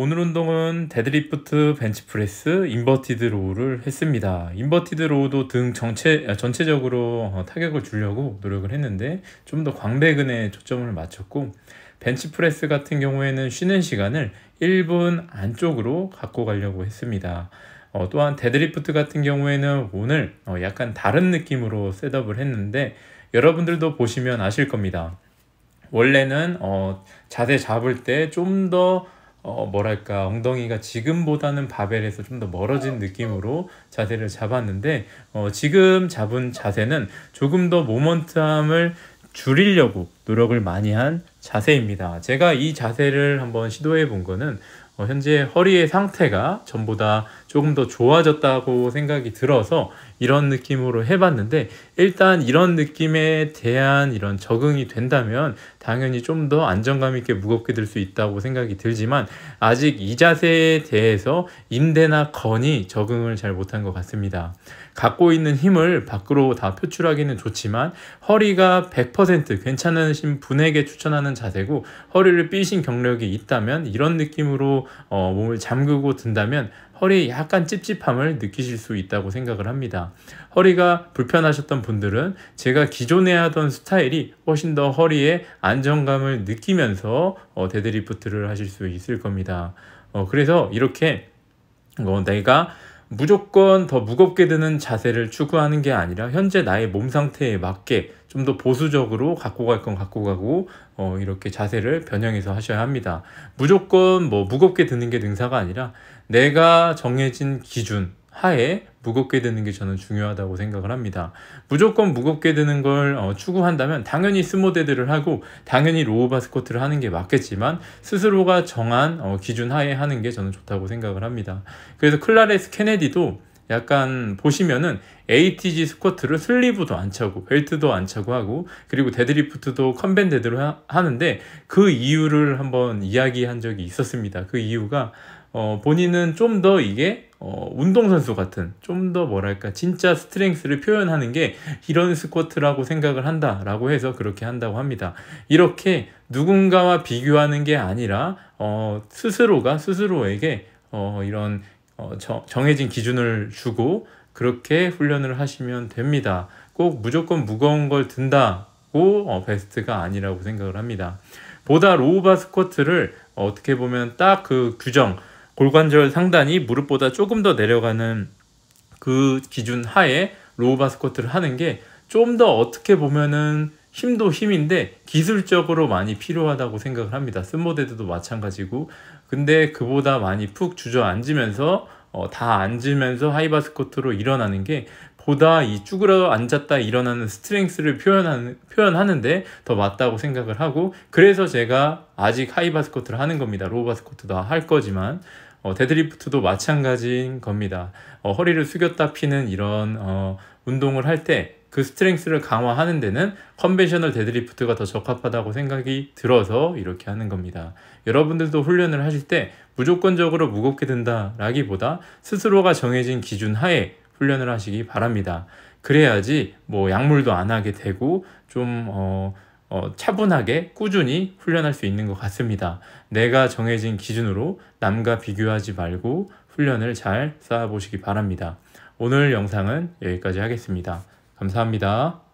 오늘 운동은 데드리프트, 벤치프레스, 인버티드 로우를 했습니다. 인버티드 로우도 등 전체, 아, 전체적으로 어, 타격을 주려고 노력을 했는데 좀 더 광배근에 초점을 맞췄고 벤치프레스 같은 경우에는 쉬는 시간을 1분 안쪽으로 갖고 가려고 했습니다. 어, 또한 데드리프트 같은 경우에는 오늘 어, 약간 다른 느낌으로 셋업을 했는데 여러분들도 보시면 아실 겁니다. 원래는 어, 자세 잡을 때 좀더 어, 뭐랄까 엉덩이가 지금보다는 바벨에서 좀 더 멀어진 느낌으로 자세를 잡았는데 어, 지금 잡은 자세는 조금 더 모먼트함을 줄이려고 노력을 많이 한 자세입니다. 제가 이 자세를 한번 시도해 본 거는 어, 현재 허리의 상태가 전보다 조금 더 좋아졌다고 생각이 들어서 이런 느낌으로 해봤는데 일단 이런 느낌에 대한 이런 적응이 된다면 당연히 좀 더 안정감 있게 무겁게 들 수 있다고 생각이 들지만 아직 이 자세에 대해서 임대나 건이 적응을 잘 못한 것 같습니다. 갖고 있는 힘을 밖으로 다 표출하기는 좋지만 허리가 100% 괜찮으신 분에게 추천하는 자세고 허리를 삐신 경력이 있다면 이런 느낌으로 어, 몸을 잠그고 든다면 허리에 약간 찝찝함을 느끼실 수 있다고 생각을 합니다. 허리가 불편하셨던 분들은 제가 기존에 하던 스타일이 훨씬 더 허리에 안정감을 느끼면서 어, 데드리프트를 하실 수 있을 겁니다. 어, 그래서 이렇게 어, 내가 무조건 더 무겁게 드는 자세를 추구하는 게 아니라 현재 나의 몸 상태에 맞게 좀 더 보수적으로 갖고 갈 건 갖고 가고 어, 이렇게 자세를 변형해서 하셔야 합니다. 무조건 뭐 무겁게 드는 게 능사가 아니라 내가 정해진 기준 하에 무겁게 드는 게 저는 중요하다고 생각을 합니다. 무조건 무겁게 드는 걸 어, 추구한다면 당연히 스모데드를 하고 당연히 로우바 스쿼트를 하는 게 맞겠지만 스스로가 정한 어, 기준 하에 하는 게 저는 좋다고 생각을 합니다. 그래서 클라레스 케네디도 약간 보시면은 ATG 스쿼트를 슬리브도 안 차고 벨트도 안 차고 하고 그리고 데드리프트도 컨벤데드로 하, 하는데 그 이유를 한번 이야기한 적이 있었습니다. 그 이유가 어, 본인은 좀 더 이게 어, 운동선수 같은 좀 더 뭐랄까 진짜 스트렝스를 표현하는 게 이런 스쿼트라고 생각을 한다라고 해서 그렇게 한다고 합니다. 이렇게 누군가와 비교하는 게 아니라 어, 스스로가 스스로에게 어, 이런 어, 정, 정해진 기준을 주고 그렇게 훈련을 하시면 됩니다. 꼭 무조건 무거운 걸 든다고 어, 베스트가 아니라고 생각을 합니다. 보다 로우바 스쿼트를 어떻게 보면 딱 그 규정 골관절 상단이 무릎보다 조금 더 내려가는 그 기준 하에 로우바 스쿼트를 하는 게 좀 더 어떻게 보면은 힘도 힘인데 기술적으로 많이 필요하다고 생각을 합니다. 스모데드도 마찬가지고 근데 그보다 많이 푹 주저앉으면서 어, 다 앉으면서 하이바 스쿼트로 일어나는 게 보다 이 쭈그러 앉았다 일어나는 스트렝스를 표현하는, 표현하는데 더 맞다고 생각을 하고 그래서 제가 아직 하이바 스쿼트를 하는 겁니다. 로우바 스쿼트도 할 거지만 어, 데드리프트도 마찬가지인 겁니다. 어, 허리를 숙였다 피는 이런 어, 운동을 할 때 그 스트렝스를 강화하는 데는 컨벤셔널 데드리프트가 더 적합하다고 생각이 들어서 이렇게 하는 겁니다. 여러분들도 훈련을 하실 때 무조건적으로 무겁게 든다라기보다 스스로가 정해진 기준 하에 훈련을 하시기 바랍니다. 그래야지 뭐 약물도 안 하게 되고 좀 어, 어, 차분하게 꾸준히 훈련할 수 있는 것 같습니다. 내가 정해진 기준으로 남과 비교하지 말고 훈련을 잘 쌓아보시기 바랍니다. 오늘 영상은 여기까지 하겠습니다. 감사합니다.